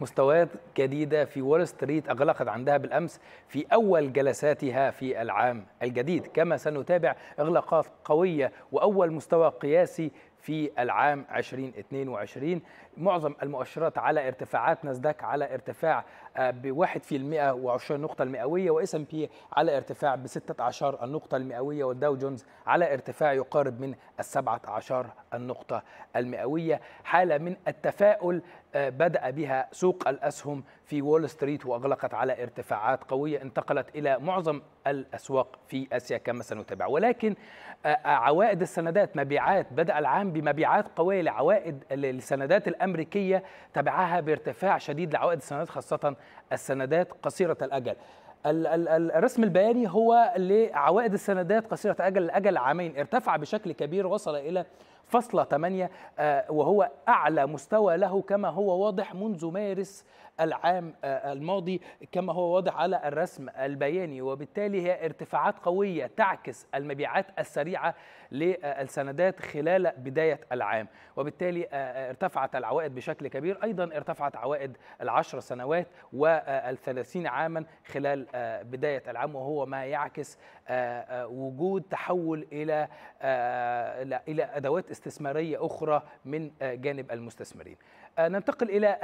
مستويات جديدة في وول ستريت أغلقت عندها بالأمس في أول جلساتها في العام الجديد كما سنتابع إغلاقات قوية وأول مستوى قياسي في العام 2022 معظم المؤشرات على ارتفاعات ناسداك على ارتفاع ب 1 و20 نقطة المئوية واس ام بي على ارتفاع ب 16 النقطة المئوية والداو جونز على ارتفاع يقارب من ال 17 النقطة المئوية حالة من التفاؤل آه، بدأ بها سوق الأسهم في وول ستريت واغلقت على ارتفاعات قويه انتقلت الى معظم الاسواق في اسيا كما سنتابع ولكن آه، آه، عوائد السندات مبيعات بدا العام بمبيعات قويه لعوائد السندات الامريكيه تبعها بارتفاع شديد لعوائد السندات خاصه السندات قصيره الاجل الرسم البياني هو لعوائد السندات قصيرة أجل الأجل عامين ارتفع بشكل كبير وصل إلى فاصلة 8 آه، وهو أعلى مستوى له كما هو واضح منذ مارس العام آه، الماضي كما هو واضح على الرسم البياني وبالتالي هي ارتفاعات قوية تعكس المبيعات السريعة للسندات خلال بداية العام وبالتالي آه، ارتفعت العوائد بشكل كبير أيضا ارتفعت عوائد العشر سنوات والثلاثين عاما خلال بداية العام وهو ما يعكس وجود تحول إلى إلى أدوات استثمارية أخرى من آه، جانب المستثمرين آه، ننتقل إلى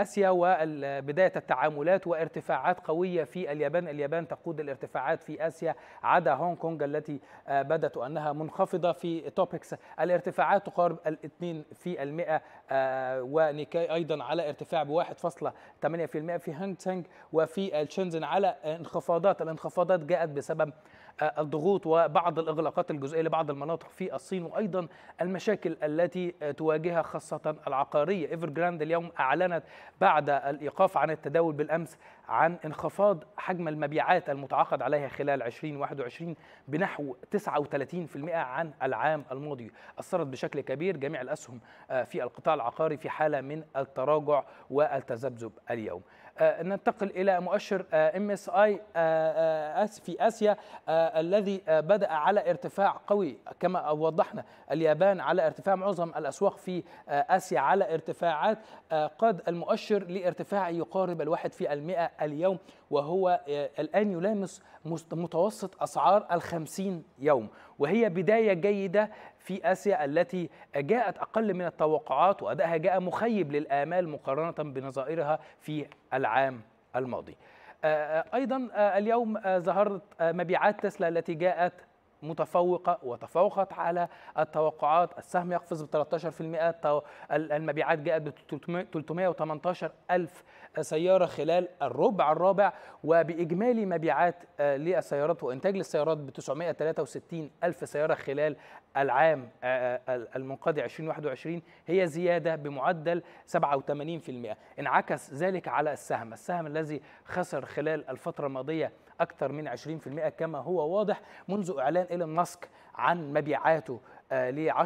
آسيا وبداية التعاملات وارتفاعات قوية في اليابان اليابان تقود الارتفاعات في آسيا عدا هونغ كونغ التي آه، بدت أنها منخفضة في توبكس الارتفاعات تقارب الاثنين في المئة ونيكاي أيضا على ارتفاع بواحد فاصلة 1.8% في هانج تانج وفي الشنزن على انخفاضات الانخفاضات جاءت بسبب الضغوط وبعض الإغلاقات الجزئية لبعض المناطق في الصين وأيضا المشاكل التي تواجهها خاصة العقارية إيفرجراند اليوم أعلنت بعد الإيقاف عن التداول بالأمس عن انخفاض حجم المبيعات المتعاقد عليها خلال 2021 بنحو 39% عن العام الماضي أثرت بشكل كبير جميع الأسهم آه، في القطاع العقاري في حالة من التراجع والتذبذب اليوم آه، ننتقل الى مؤشر ام آه، آه، اس اي في اسيا الذي بدا على ارتفاع قوي كما وضحنا اليابان على ارتفاع معظم الاسواق في اسيا على ارتفاعات قاد المؤشر لارتفاع يقارب الواحد في المئة اليوم وهو آه، الآن يلامس متوسط أسعار الخمسين يوم وهي بداية جيدة في آسيا التي جاءت أقل من التوقعات وأدائها جاء مخيب للآمال مقارنة بنظائرها في العام الماضي آه، آه، أيضا اليوم ظهرت مبيعات تسلا التي جاءت متفوقة وتفوقت على التوقعات السهم يقفز ب 13% المبيعات جاءت ب 318 ألف سيارة خلال الربع الرابع وبإجمالي مبيعات آه، للسيارات وإنتاج للسيارات ب 963 ألف سيارة خلال العام آه، آه، المنقضي 2021 هي زيادة بمعدل 87% انعكس ذلك على السهم السهم الذي خسر خلال الفترة الماضية أكثر من 20% كما هو واضح منذ إعلان إيلون ماسك عن مبيعاته آه، ل 10%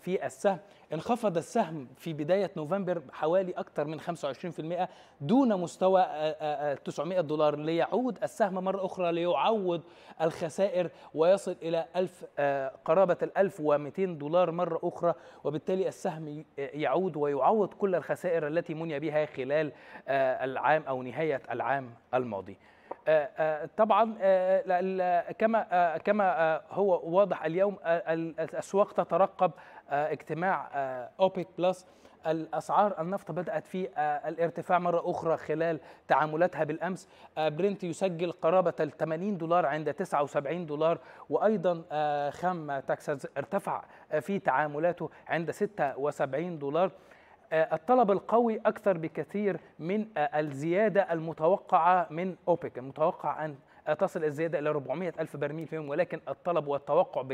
في السهم انخفض السهم في بداية نوفمبر حوالي أكثر من 25% دون مستوى 900 آه، آه، دولار ليعود السهم مرة أخرى ليعوض الخسائر ويصل إلى 1000 قرابة ال 1200 دولار مرة أخرى وبالتالي السهم يعود ويعوض كل الخسائر التي مني بها خلال العام أو نهاية العام الماضي آه، آه، طبعا آه، كما كما هو واضح اليوم الاسواق تترقب اجتماع اوبيك بلس الاسعار النفط بدات في الارتفاع مره اخرى خلال تعاملاتها بالامس برنت يسجل قرابه ال 80 دولار عند 79 دولار وايضا خام تكساس ارتفع في تعاملاته عند 76 دولار آه، الطلب القوي أكثر بكثير من آه، الزيادة المتوقعة من أوبك المتوقع أن تصل الزيادة إلى 400 ألف برميل في يوم ولكن الطلب والتوقع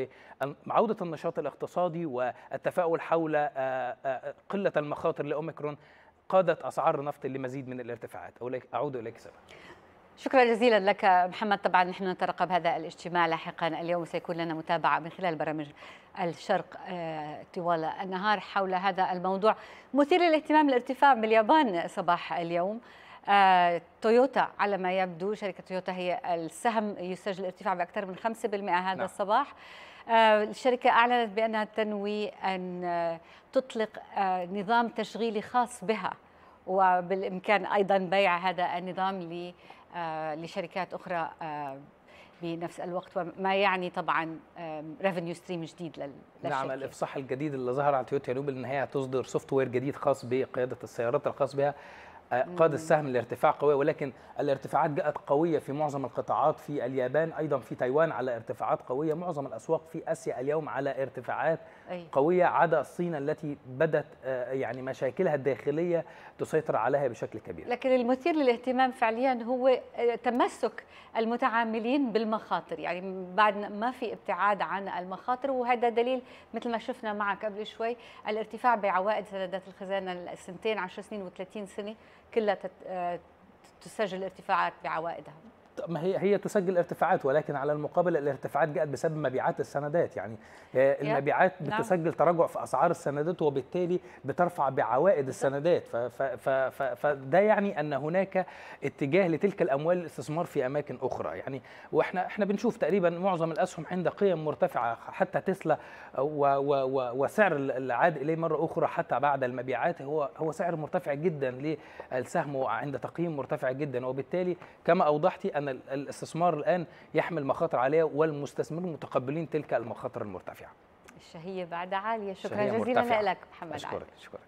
بعودة النشاط الاقتصادي والتفاؤل حول آه، قلة المخاطر لأوميكرون قادت أسعار النفط لمزيد من الارتفاعات أعود إليك سبب شكرا جزيلا لك محمد طبعا نحن نترقب هذا الاجتماع لاحقا اليوم سيكون لنا متابعة من خلال برامج الشرق آه، طوال النهار حول هذا الموضوع مثير للاهتمام الارتفاع باليابان صباح اليوم آه، تويوتا على ما يبدو شركة تويوتا هي السهم يسجل ارتفاع بأكثر من 5% هذا نعم. الصباح آه، الشركة أعلنت بأنها تنوي أن تطلق نظام تشغيلي خاص بها وبالإمكان أيضا بيع هذا النظام آه، لشركات اخرى آه، بنفس الوقت وما يعني طبعا ريفينيو ستريم جديد نعم، للشركه نعم الافصاح الجديد اللي ظهر على تويوتا نوبل ان هي هتصدر سوفت وير جديد خاص بقياده السيارات الخاص بها قاد السهم لارتفاع قوي ولكن الارتفاعات جاءت قويه في معظم القطاعات في اليابان ايضا في تايوان على ارتفاعات قويه معظم الاسواق في اسيا اليوم على ارتفاعات أي. أيوة. قويه عدا الصين التي بدت آه، يعني مشاكلها الداخليه تسيطر عليها بشكل كبير لكن المثير للاهتمام فعليا هو تمسك المتعاملين بالمخاطر يعني بعد ما في ابتعاد عن المخاطر وهذا دليل مثل ما شفنا معك قبل شوي الارتفاع بعوائد سندات الخزانه السنتين 10 سنين و30 سنه كلها آه، تسجل ارتفاعات بعوائدها ما هي هي تسجل ارتفاعات ولكن على المقابل الارتفاعات جاءت بسبب مبيعات السندات يعني آه، المبيعات نعم. بتسجل تراجع في اسعار السندات وبالتالي بترفع بعوائد السندات فده يعني ان هناك اتجاه لتلك الاموال للاستثمار في اماكن اخرى يعني واحنا احنا بنشوف تقريبا معظم الاسهم عند قيم مرتفعه حتى تسلا وسعر العاد اليه مره اخرى حتى بعد المبيعات هو هو سعر مرتفع جدا للسهم عند تقييم مرتفع جدا وبالتالي كما اوضحتي ان الاستثمار الآن يحمل مخاطر عالية والمستثمرين متقبلين تلك المخاطر المرتفعة الشهية بعد عالية شكرا جزيلا لك محمد أشكرك. شكرا